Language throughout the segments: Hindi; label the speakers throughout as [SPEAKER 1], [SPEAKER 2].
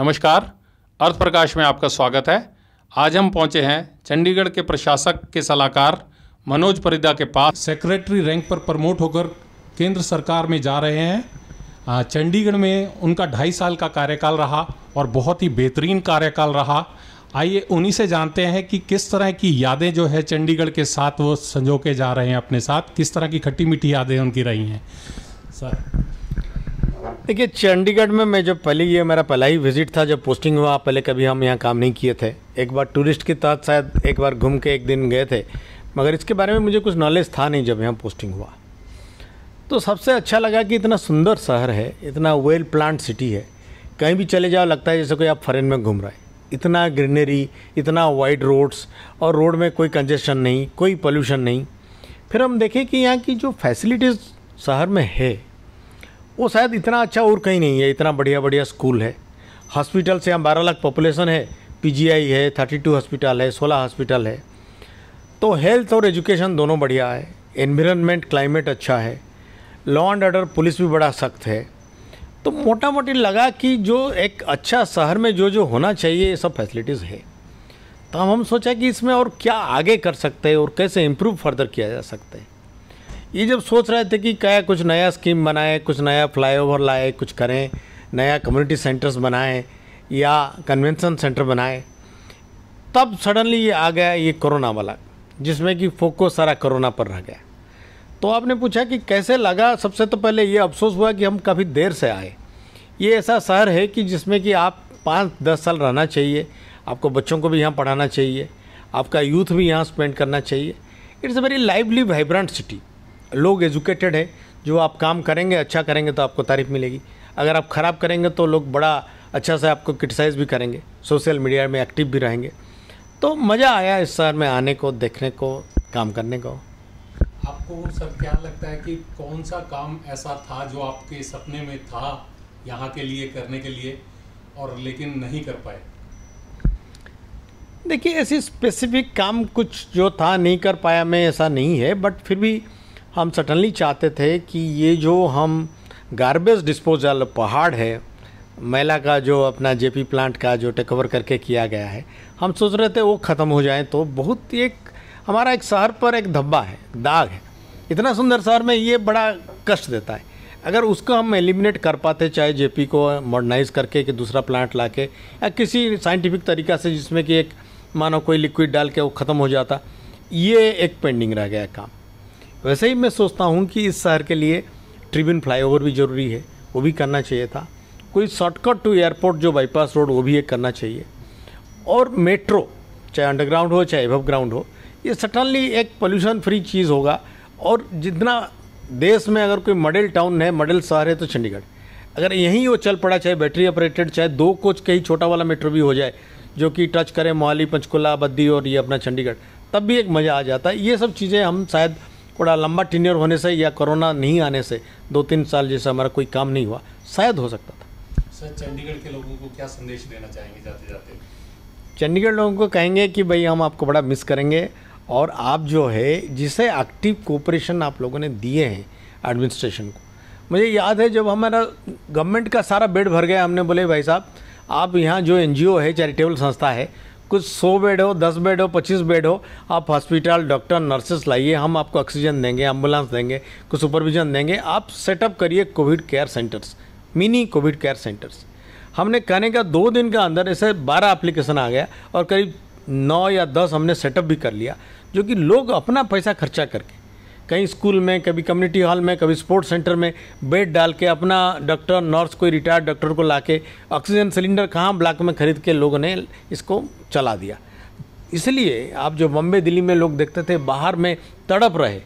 [SPEAKER 1] नमस्कार अर्थ प्रकाश में आपका स्वागत है आज हम पहुंचे हैं चंडीगढ़ के प्रशासक के सलाहकार मनोज परिदा के पास सेक्रेटरी रैंक पर प्रमोट होकर केंद्र सरकार में जा रहे हैं चंडीगढ़ में उनका ढाई साल का कार्यकाल रहा और बहुत ही बेहतरीन कार्यकाल रहा आइए उन्हीं से जानते हैं कि किस तरह की यादें जो है चंडीगढ़ के साथ वो संजो के जा रहे हैं अपने साथ किस तरह की खट्टी मीठी यादें उनकी रही हैं
[SPEAKER 2] सर देखिए चंडीगढ़ में मैं जब पहले ये मेरा पहला ही विजिट था जब पोस्टिंग हुआ पहले कभी हम यहाँ काम नहीं किए थे एक बार टूरिस्ट के तहत शायद एक बार घूम के एक दिन गए थे मगर इसके बारे में मुझे कुछ नॉलेज था नहीं जब यहाँ पोस्टिंग हुआ तो सबसे अच्छा लगा कि इतना सुंदर शहर है इतना वेल प्लान सिटी है कहीं भी चले जाओ लगता है जैसे कोई आप फॉरेन में घूम रहे हैं इतना ग्रीनरी इतना वाइड रोड्स और रोड में कोई कंजेशन नहीं कोई पोल्यूशन नहीं फिर हम देखें कि यहाँ की जो फैसिलिटीज़ शहर में है वो शायद इतना अच्छा और कहीं नहीं है इतना बढ़िया बढ़िया स्कूल है हॉस्पिटल से हम बारह लाख पॉपुलेशन है पीजीआई है थर्टी टू हॉस्पिटल है सोलह हॉस्पिटल है तो हेल्थ और एजुकेशन दोनों बढ़िया है इन्वायरमेंट क्लाइमेट अच्छा है लॉ एंड ऑर्डर पुलिस भी बड़ा सख्त है तो मोटा मोटी लगा कि जो एक अच्छा शहर में जो जो होना चाहिए ये सब फैसिलिटीज़ है तो हम सोचा कि इसमें और क्या आगे कर सकते हैं और कैसे इम्प्रूव फर्दर किया जा सकता है ये जब सोच रहे थे कि क्या कुछ नया स्कीम बनाए कुछ नया फ्लाईओवर लाए कुछ करें नया कम्युनिटी सेंटर्स बनाए या कन्वेंशन सेंटर बनाए तब सडनली ये आ गया ये कोरोना वाला जिसमें कि फोकस सारा कोरोना पर रह गया तो आपने पूछा कि कैसे लगा सबसे तो पहले ये अफसोस हुआ कि हम काफ़ी देर से आए ये ऐसा शहर है कि जिसमें कि आप पाँच दस साल रहना चाहिए आपको बच्चों को भी यहाँ पढ़ाना चाहिए आपका यूथ भी यहाँ स्पेंड करना चाहिए it's a very lively vibrant city लोग एजुकेटेड है जो आप काम करेंगे अच्छा करेंगे तो आपको तारीफ़ मिलेगी अगर आप ख़राब करेंगे तो लोग बड़ा अच्छा से आपको क्रिटिसाइज़ भी करेंगे सोशल मीडिया में एक्टिव भी रहेंगे तो मज़ा आया इस शहर में आने को देखने को काम करने को
[SPEAKER 1] आपको सर क्या लगता है कि कौन सा काम ऐसा था जो आपके सपने में था यहाँ के लिए करने के लिए और लेकिन नहीं कर पाए
[SPEAKER 2] देखिए ऐसी स्पेसिफिक काम कुछ जो था नहीं कर पाया मैं ऐसा नहीं है बट फिर भी हम सटनली चाहते थे कि ये जो हम गार्बेज डिस्पोजल पहाड़ है मैला का जो अपना जेपी प्लांट का जो टेकओवर करके किया गया है हम सोच रहे थे वो ख़त्म हो जाए तो बहुत एक हमारा एक शहर पर एक धब्बा है दाग है इतना सुंदर शहर में ये बड़ा कष्ट देता है अगर उसको हम एलिमिनेट कर पाते चाहे जेपी को मॉडर्नाइज करके कि दूसरा प्लांट ला के या किसी साइंटिफिक तरीका से जिसमें कि एक मानो कोई लिक्विड डाल के वो ख़त्म हो जाता ये एक पेंडिंग रह गया काम वैसे ही मैं सोचता हूँ कि इस शहर के लिए ट्रिब्यून फ्लाईओवर भी ज़रूरी है वो भी करना चाहिए था कोई शॉर्टकट टू एयरपोर्ट जो बाईपास रोड वो भी एक करना चाहिए और मेट्रो चाहे अंडरग्राउंड हो चाहे एवब ग्राउंड हो ये सटनली एक पोल्यूशन फ्री चीज़ होगा और जितना देश में अगर कोई मॉडल टाउन है मॉडल शहर है तो चंडीगढ़ अगर यहीं वो चल पड़ा चाहे बैटरी ऑपरेटेड चाहे दो कोच कहीं छोटा वाला मेट्रो भी हो जाए जो कि टच करे मोहाली पंचकुला बद्दी और ये अपना चंडीगढ़ तब भी एक मज़ा आ जाता है ये सब चीज़ें हम शायद थोड़ा लंबा टीनियर होने से या कोरोना नहीं आने से दो तीन साल जैसे हमारा कोई काम नहीं हुआ शायद हो सकता था
[SPEAKER 1] सर चंडीगढ़ के लोगों को क्या संदेश देना चाहेंगे जाते जाते
[SPEAKER 2] चंडीगढ़ लोगों को कहेंगे कि भाई हम आपको बड़ा मिस करेंगे और आप जो है जिसे एक्टिव कोऑपरेशन आप लोगों ने दिए हैं एडमिनिस्ट्रेशन को मुझे याद है जब हमारा गवर्नमेंट का सारा बेड भर गया हमने बोले भाई साहब आप यहाँ जो एनजीओ है चैरिटेबल संस्था है कुछ सौ बेड हो दस बेड हो पच्चीस बेड हो आप हॉस्पिटल डॉक्टर नर्सेस लाइए हम आपको ऑक्सीजन देंगे एम्बुलेंस देंगे कुछ सुपरविजन देंगे आप सेटअप करिए covid care centres mini covid care centres हमने कहने का दो दिन के अंदर ऐसे बारह एप्लीकेशन आ गया और करीब नौ या दस हमने सेटअप भी कर लिया जो कि लोग अपना पैसा खर्चा करके कहीं स्कूल में कभी कम्युनिटी हॉल में कभी स्पोर्ट्स सेंटर में बेड डाल के अपना डॉक्टर नर्स कोई रिटायर्ड डॉक्टर को ला के ऑक्सीजन सिलेंडर कहाँ ब्लॉक में खरीद के लोगों ने इसको चला दिया इसलिए आप जो बम्बे दिल्ली में लोग देखते थे बाहर में तड़प रहे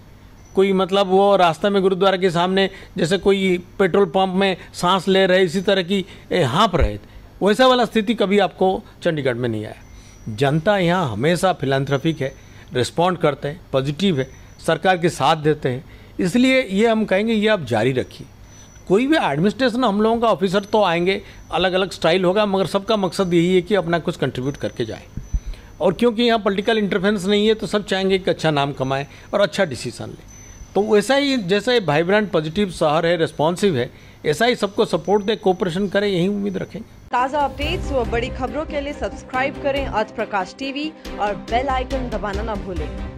[SPEAKER 2] कोई मतलब वो रास्ते में गुरुद्वारा के सामने जैसे कोई पेट्रोल पंप में सांस ले रहे इसी तरह की हाँप रहे वैसा वाला स्थिति कभी आपको चंडीगढ़ में नहीं आया जनता यहाँ हमेशा फिलानथ्रफिक है रिस्पॉन्ड करते हैं पॉजिटिव है सरकार के साथ देते हैं इसलिए ये हम कहेंगे ये आप जारी रखिए कोई भी एडमिनिस्ट्रेशन हम लोगों का ऑफिसर तो आएंगे अलग अलग स्टाइल होगा मगर सबका मकसद यही है कि अपना कुछ कंट्रीब्यूट करके जाए और क्योंकि यहाँ पॉलिटिकल इंटरफेरेंस नहीं है तो सब चाहेंगे कि अच्छा नाम कमाएं और अच्छा डिसीजन लें तो वैसा ही जैसा वाइब्रेंट पॉजिटिव शहर है रेस्पॉन्सिव है ऐसा ही सबको सपोर्ट दें कोऑपरेशन करें यही उम्मीद रखें
[SPEAKER 1] ताज़ा अपडेट्स
[SPEAKER 2] और बड़ी खबरों के लिए सब्सक्राइब करें आज प्रकाश टीवी और बेल आइकन दबाना ना भूलें